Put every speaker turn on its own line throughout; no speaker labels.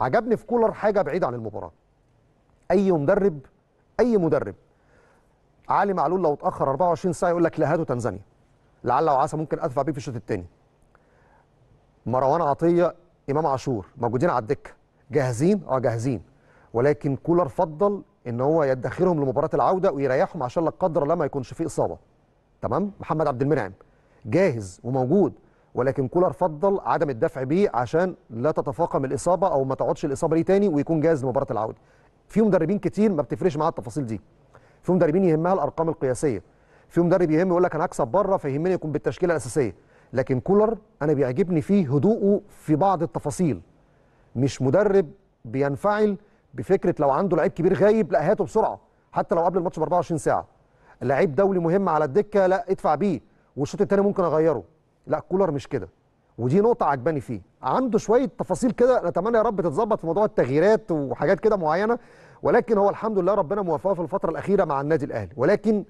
عجبني في كولر حاجه بعيده عن المباراه اي مدرب اي مدرب علي معلول لو اتاخر 24 ساعه يقول لك لا هاتوا تنزانيا لعل وعسى ممكن ادفع بيه في الشوط الثاني مروان عطيه امام عاشور موجودين على الدكه جاهزين اه جاهزين ولكن كولر فضل ان هو يدخرهم لمباراه العوده ويريحهم عشان لا قدر الله ما يكونش فيه اصابه تمام محمد عبد المنعم جاهز وموجود ولكن كولر فضل عدم الدفع بيه عشان لا تتفاقم الاصابه او ما تقعدش الاصابه ليه تاني ويكون جاهز لمباراه العوده. في مدربين كتير ما بتفرقش معاه التفاصيل دي. في مدربين يهمها الارقام القياسيه. في مدرب يهم يقول لك انا هكسب بره فيهمني يكون بالتشكيله الاساسيه. لكن كولر انا بيعجبني فيه هدوءه في بعض التفاصيل. مش مدرب بينفعل بفكره لو عنده لعيب كبير غايب لا هاته بسرعه حتى لو قبل الماتش ب 24 ساعه. لعيب دولي مهم على الدكه لا ادفع بيه والشوط الثاني ممكن اغيره. لا كولر مش كده ودي نقطه عجباني فيه عنده شويه تفاصيل كده نتمنى يا رب تتظبط في موضوع التغييرات وحاجات كده معينه ولكن هو الحمد لله ربنا موفقه في الفتره الاخيره مع النادي الاهلي ولكن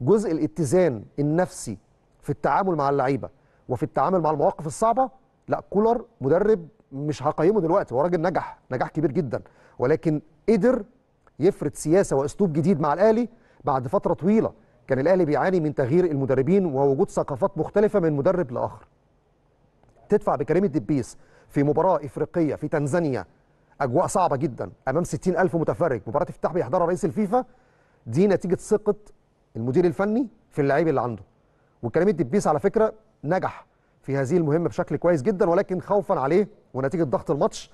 جزء الاتزان النفسي في التعامل مع اللعيبه وفي التعامل مع المواقف الصعبه لا كولر مدرب مش هقيمه دلوقتي هو راجل نجح نجاح كبير جدا ولكن قدر يفرض سياسه واسلوب جديد مع الاهلي بعد فتره طويله كان الاهلي بيعاني من تغيير المدربين ووجود ثقافات مختلفه من مدرب لاخر تدفع بكريم الدبيس في مباراه افريقيه في تنزانيا اجواء صعبه جدا امام 60000 متفرج مباراه افتتاح بيحضرها رئيس الفيفا دي نتيجه ثقه المدير الفني في اللعيب اللي عنده وكريم الدبيس على فكره نجح في هذه المهمه بشكل كويس جدا ولكن خوفا عليه ونتيجه ضغط الماتش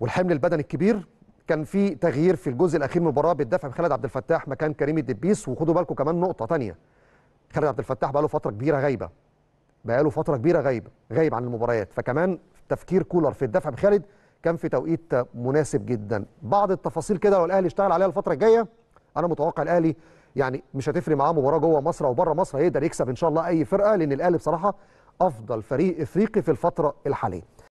والحمل البدني الكبير كان في تغيير في الجزء الاخير من المباراه بيدافع خالد عبد الفتاح مكان كريم الدبيس وخدوا بالكم كمان نقطه ثانيه خالد عبد الفتاح بقى له فتره كبيره غايبه بقى له فتره كبيره غايبه غايب عن المباريات فكمان تفكير كولر في الدفع بخالد كان في توقيت مناسب جدا بعض التفاصيل كده لو الاهلي اشتغل عليها الفتره الجايه انا متوقع الاهلي يعني مش هتفرق معاه مباراه جوه مصر او بره مصر هيقدر يكسب ان شاء الله اي فرقه لان الاهلي بصراحه افضل فريق افريقي في الفتره الحاليه